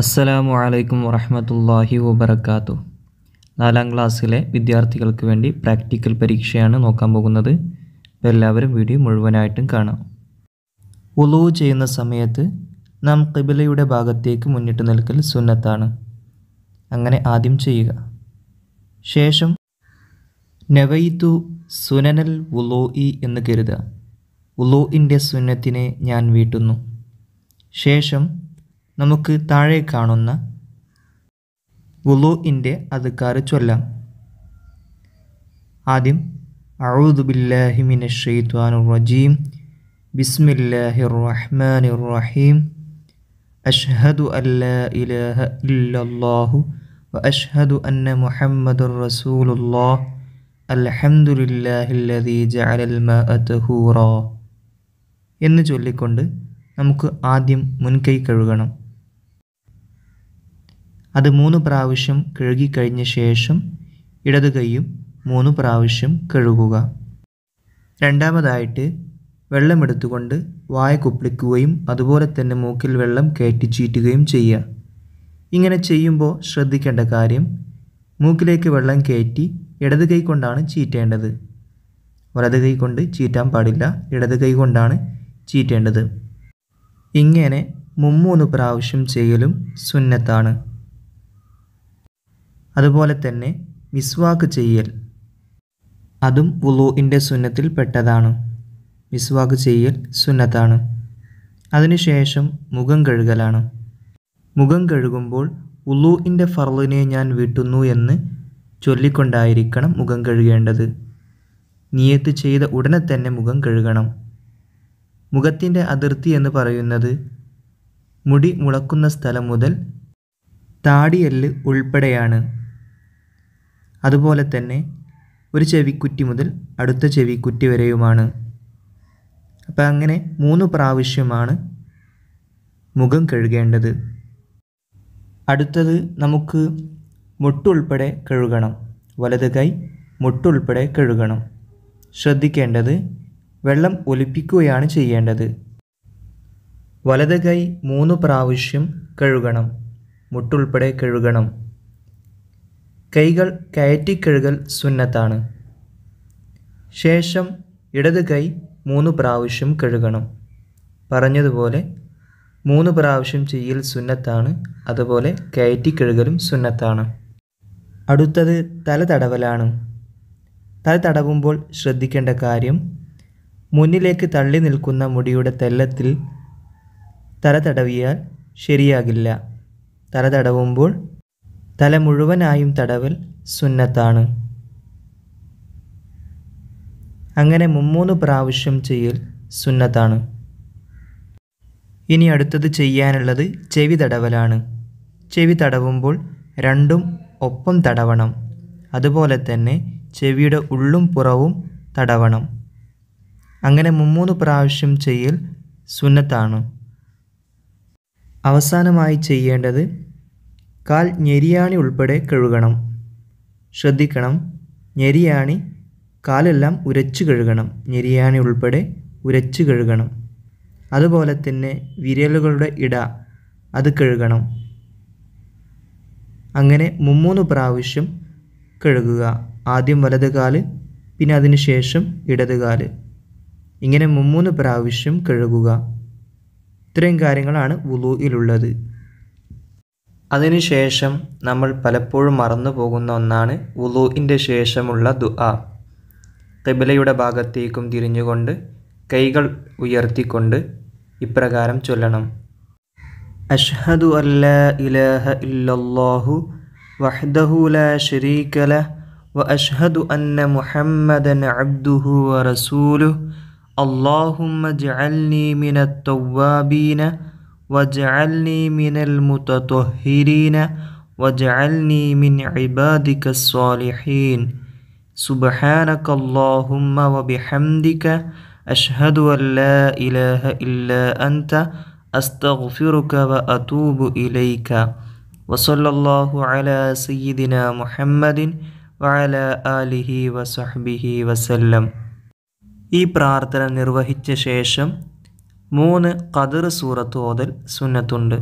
അസ്സലാമു അലൈക്കും വറഹമത്തല്ലാഹി വബർക്കാത്തു നാലാം ക്ലാസ്സിലെ വിദ്യാർത്ഥികൾക്ക് വേണ്ടി പ്രാക്ടിക്കൽ പരീക്ഷയാണ് നോക്കാൻ പോകുന്നത് എല്ലാവരും വീഡിയോ മുഴുവനായിട്ടും കാണാം ഉളൂ ചെയ്യുന്ന സമയത്ത് നാം കിബിലയുടെ ഭാഗത്തേക്ക് മുന്നിട്ട് നിൽക്കൽ സുന്നത്താണ് അങ്ങനെ ആദ്യം ചെയ്യുക ശേഷം നവൈതു സുനനൽ ഉലോ ഇ എന്ന് കരുതുക ഉലോഇൻ്റെ സുന്നത്തിനെ ഞാൻ വീട്ടുന്നു ശേഷം നമുക്ക് താഴെ കാണുന്ന വുളുഇൻ്റെ അതുക്കാറ് ചൊല്ലാം ആദ്യം അഴുദുബില്ലാഹിമിൻ ഷെയ്ത്വാനു റജീം ബിസ്മില്ലാഹി റഹ്മാൻ റഹീം അഷ്ഹദു അല്ലാ ഇലാഹ ഇല്ലല്ലാഹു അന്ന മുഹമ്മദുർ റസൂലുള്ളാഹ് അൽഹംദുലില്ലാഹില്ലദീ ജഅലൽ മാഅ തഹൂറ എന്ന് ചൊല്ലിക്കൊണ്ട് നമുക്ക് ആദ്യം മുൻകൈ കഴുകണം അത് മൂന്ന് പ്രാവശ്യം കഴുകിക്കഴിഞ്ഞ ശേഷം ഇടത് കൈയും മൂന്ന് പ്രാവശ്യം കഴുകുക രണ്ടാമതായിട്ട് വെള്ളമെടുത്തുകൊണ്ട് വായ കുപ്ലിക്കുകയും അതുപോലെ തന്നെ മൂക്കിൽ വെള്ളം കയറ്റിച്ചീറ്റുകയും ചെയ്യുക ഇങ്ങനെ ചെയ്യുമ്പോൾ ശ്രദ്ധിക്കേണ്ട കാര്യം മൂക്കിലേക്ക് വെള്ളം കയറ്റി ഇടത് കൈ കൊണ്ടാണ് ചീറ്റേണ്ടത് വലത് കൈ കൊണ്ട് ചീറ്റാൻ പാടില്ല ഇടത് കൈ കൊണ്ടാണ് ചീറ്റേണ്ടത് ഇങ്ങനെ മുമ്മൂന്ന് പ്രാവശ്യം ചെയ്യലും സുന്നത്താണ് അതുപോലെ തന്നെ മിസ്വാക്ക് ചെയ്യൽ അതും വുളുവിൻ്റെ സുന്നത്തിൽ പെട്ടതാണ് മിസ്വാക്ക് ചെയ്യൽ സുന്നത്താണ് അതിനുശേഷം മുഖം കഴുകലാണ് മുഖം കഴുകുമ്പോൾ ഉള്ളൂഇൻ്റെ ഫർളിനെ ഞാൻ വീട്ടുന്നു എന്ന് ചൊല്ലിക്കൊണ്ടായിരിക്കണം മുഖം കഴുകേണ്ടത് നിയത്ത് ചെയ്ത ഉടനെ തന്നെ മുഖം കഴുകണം മുഖത്തിൻ്റെ അതിർത്തി എന്ന് പറയുന്നത് മുടി മുളക്കുന്ന സ്ഥലം മുതൽ താടിയെല്ല് ഉൾപ്പെടെയാണ് അതുപോലെ തന്നെ ഒരു ചെവിക്കുറ്റി മുതൽ അടുത്ത ചെവിക്കുറ്റി വരെയുമാണ് അപ്പം അങ്ങനെ മൂന്ന് പ്രാവശ്യമാണ് മുഖം കഴുകേണ്ടത് അടുത്തത് നമുക്ക് മുട്ടുൾപ്പെടെ കഴുകണം വലത് കൈ മുട്ടുൾപ്പെടെ കഴുകണം ശ്രദ്ധിക്കേണ്ടത് വെള്ളം ഒലിപ്പിക്കുകയാണ് ചെയ്യേണ്ടത് വലത് കൈ മൂന്ന് പ്രാവശ്യം കഴുകണം മുട്ടുൾപ്പെടെ കഴുകണം കൈകൾ കയറ്റിക്കഴുകൽ സുന്നത്താണ് ശേഷം ഇടത് കൈ മൂന്ന് പ്രാവശ്യം കഴുകണം പറഞ്ഞതുപോലെ മൂന്ന് പ്രാവശ്യം ചെയ്യൽ സുന്നത്താണ് അതുപോലെ കയറ്റിക്കഴുകലും സുന്നത്താണ് അടുത്തത് തല തടവലാണ് തല തടവുമ്പോൾ ശ്രദ്ധിക്കേണ്ട കാര്യം മുന്നിലേക്ക് തള്ളി നിൽക്കുന്ന മുടിയുടെ തെല്ലത്തിൽ തല തടവിയാൽ ശരിയാകില്ല തല തടവുമ്പോൾ തല മുഴുവനായും തടവൽ സുന്നത്താണ് അങ്ങനെ മുമ്മൂന്ന് പ്രാവശ്യം ചെയ്യൽ സുന്നത്താണ് ഇനി അടുത്തത് ചെയ്യാനുള്ളത് ചെവി തടവലാണ് ചെവി തടവുമ്പോൾ രണ്ടും ഒപ്പം തടവണം അതുപോലെ തന്നെ ചെവിയുടെ ഉള്ളും പുറവും തടവണം അങ്ങനെ മുമ്മൂന്ന് പ്രാവശ്യം ചെയ്യൽ സുന്നത്താണ് അവസാനമായി ചെയ്യേണ്ടത് കാൽ ഞെരിയാണി ഉൾപ്പെടെ കഴുകണം ശ്രദ്ധിക്കണം ഞെരിയാണി കാലെല്ലാം ഉരച്ചു കഴുകണം ഞെരിയാണി ഉൾപ്പെടെ ഉരച്ചു കഴുകണം അതുപോലെ തന്നെ വിരലുകളുടെ ഇട അത് കഴുകണം അങ്ങനെ മുമ്മൂന്ന് പ്രാവശ്യം കഴുകുക ആദ്യം വലത് കാല് പിന്നെ അതിന് ശേഷം ഇടത് കാല് ഇങ്ങനെ മുമ്മൂന്ന് പ്രാവശ്യം കഴുകുക ഇത്രയും കാര്യങ്ങളാണ് വുലുയിലുള്ളത് അതിനുശേഷം നമ്മൾ പലപ്പോഴും മറന്നു പോകുന്ന ഒന്നാണ് ഉലൂഇൻ്റെ ശേഷമുള്ള ദുആ കബിലയുടെ ഭാഗത്തേക്കും തിരിഞ്ഞുകൊണ്ട് കൈകൾ ഉയർത്തിക്കൊണ്ട് ഇപ്രകാരം ചൊല്ലണം അഷ്ഹദു അല്ല ഇലഹ ഇല്ലല്ലാഹു വഹ്ദഹു ലാ വ ലഹ് അന്ന മുഹമ്മദൻ അബ്ദുഹു റസൂലു ورسوله اللهم اجعلني واجعلني من المتطهرين واجعلني من عبادك الصالحين سبحانك اللهم وبحمدك أشهد أن لا إله إلا أنت أستغفرك وأتوب إليك وصلى الله على سيدنا محمد وعلى آله وصحبه وسلم ഈ പ്രാർത്ഥന നിർവഹിച്ച മൂന്ന് കതിർ സൂറത്ത് ഓതൽ സുന്നത്തുണ്ട്